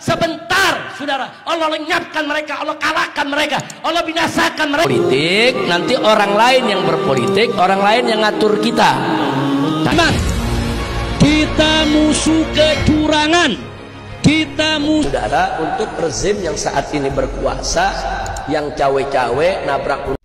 sebentar saudara Allah lenyapkan mereka Allah kalahkan mereka Allah binasakan mereka politik nanti orang lain yang berpolitik orang lain yang ngatur kita Teman, kita musuh kecurangan kita musuh saudara untuk rezim yang saat ini berkuasa yang cawe-cawe nabrak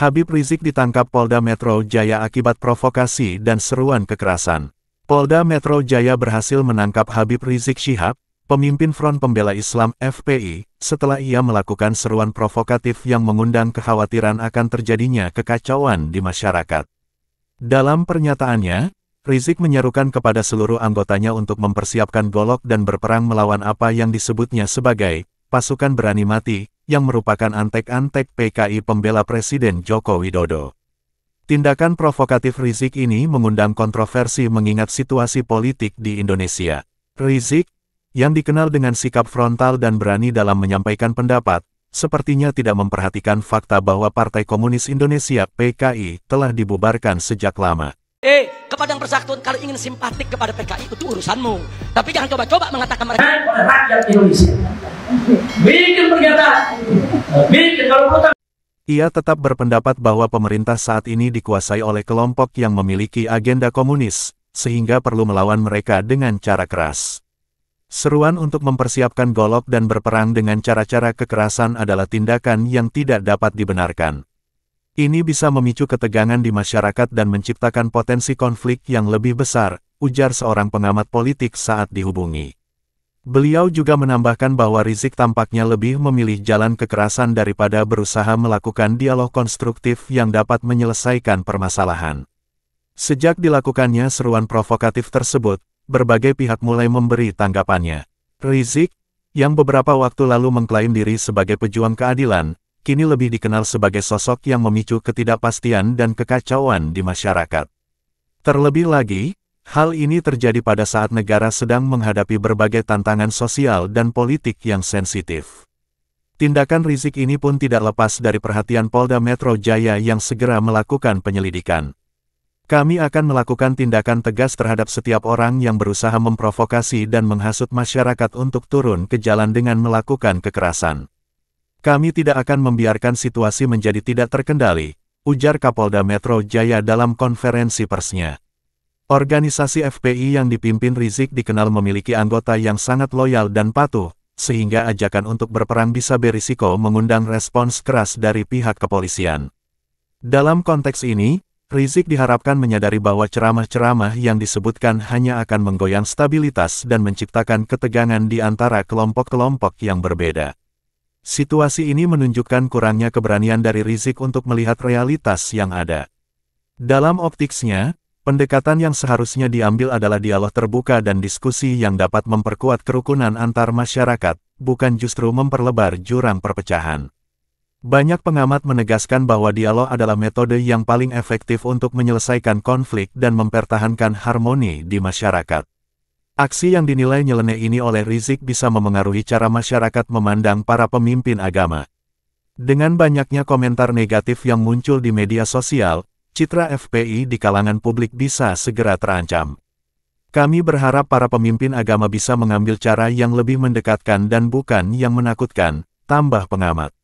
Habib Rizik ditangkap Polda Metro Jaya akibat provokasi dan seruan kekerasan. Polda Metro Jaya berhasil menangkap Habib Rizik Syihab, pemimpin Front Pembela Islam FPI, setelah ia melakukan seruan provokatif yang mengundang kekhawatiran akan terjadinya kekacauan di masyarakat. Dalam pernyataannya, Rizik menyerukan kepada seluruh anggotanya untuk mempersiapkan golok dan berperang melawan apa yang disebutnya sebagai pasukan berani mati, yang merupakan antek-antek PKI pembela Presiden Joko Widodo. Tindakan provokatif Rizik ini mengundang kontroversi mengingat situasi politik di Indonesia. Rizik, yang dikenal dengan sikap frontal dan berani dalam menyampaikan pendapat, sepertinya tidak memperhatikan fakta bahwa Partai Komunis Indonesia PKI telah dibubarkan sejak lama. Eh, kepada yang persatuan kalau ingin simpatik kepada PKI itu urusanmu. Tapi jangan coba-coba mengatakan mereka rakyat Indonesia. Bikin pernyataan. Bikin kalau ia tetap berpendapat bahwa pemerintah saat ini dikuasai oleh kelompok yang memiliki agenda komunis, sehingga perlu melawan mereka dengan cara keras. Seruan untuk mempersiapkan golok dan berperang dengan cara-cara kekerasan adalah tindakan yang tidak dapat dibenarkan. Ini bisa memicu ketegangan di masyarakat dan menciptakan potensi konflik yang lebih besar, ujar seorang pengamat politik saat dihubungi. Beliau juga menambahkan bahwa Rizik tampaknya lebih memilih jalan kekerasan daripada berusaha melakukan dialog konstruktif yang dapat menyelesaikan permasalahan. Sejak dilakukannya seruan provokatif tersebut, berbagai pihak mulai memberi tanggapannya. Rizik, yang beberapa waktu lalu mengklaim diri sebagai pejuang keadilan, kini lebih dikenal sebagai sosok yang memicu ketidakpastian dan kekacauan di masyarakat. Terlebih lagi, Hal ini terjadi pada saat negara sedang menghadapi berbagai tantangan sosial dan politik yang sensitif. Tindakan Rizik ini pun tidak lepas dari perhatian Polda Metro Jaya yang segera melakukan penyelidikan. Kami akan melakukan tindakan tegas terhadap setiap orang yang berusaha memprovokasi dan menghasut masyarakat untuk turun ke jalan dengan melakukan kekerasan. Kami tidak akan membiarkan situasi menjadi tidak terkendali, ujar Kapolda Metro Jaya dalam konferensi persnya. Organisasi FPI yang dipimpin Rizik dikenal memiliki anggota yang sangat loyal dan patuh, sehingga ajakan untuk berperang bisa berisiko mengundang respons keras dari pihak kepolisian. Dalam konteks ini, Rizik diharapkan menyadari bahwa ceramah-ceramah yang disebutkan hanya akan menggoyang stabilitas dan menciptakan ketegangan di antara kelompok-kelompok yang berbeda. Situasi ini menunjukkan kurangnya keberanian dari Rizik untuk melihat realitas yang ada. Dalam optiknya, Pendekatan yang seharusnya diambil adalah dialog terbuka dan diskusi yang dapat memperkuat kerukunan antar masyarakat, bukan justru memperlebar jurang perpecahan. Banyak pengamat menegaskan bahwa dialog adalah metode yang paling efektif untuk menyelesaikan konflik dan mempertahankan harmoni di masyarakat. Aksi yang dinilai nyeleneh ini oleh Rizik bisa memengaruhi cara masyarakat memandang para pemimpin agama. Dengan banyaknya komentar negatif yang muncul di media sosial, citra FPI di kalangan publik bisa segera terancam. Kami berharap para pemimpin agama bisa mengambil cara yang lebih mendekatkan dan bukan yang menakutkan, tambah pengamat.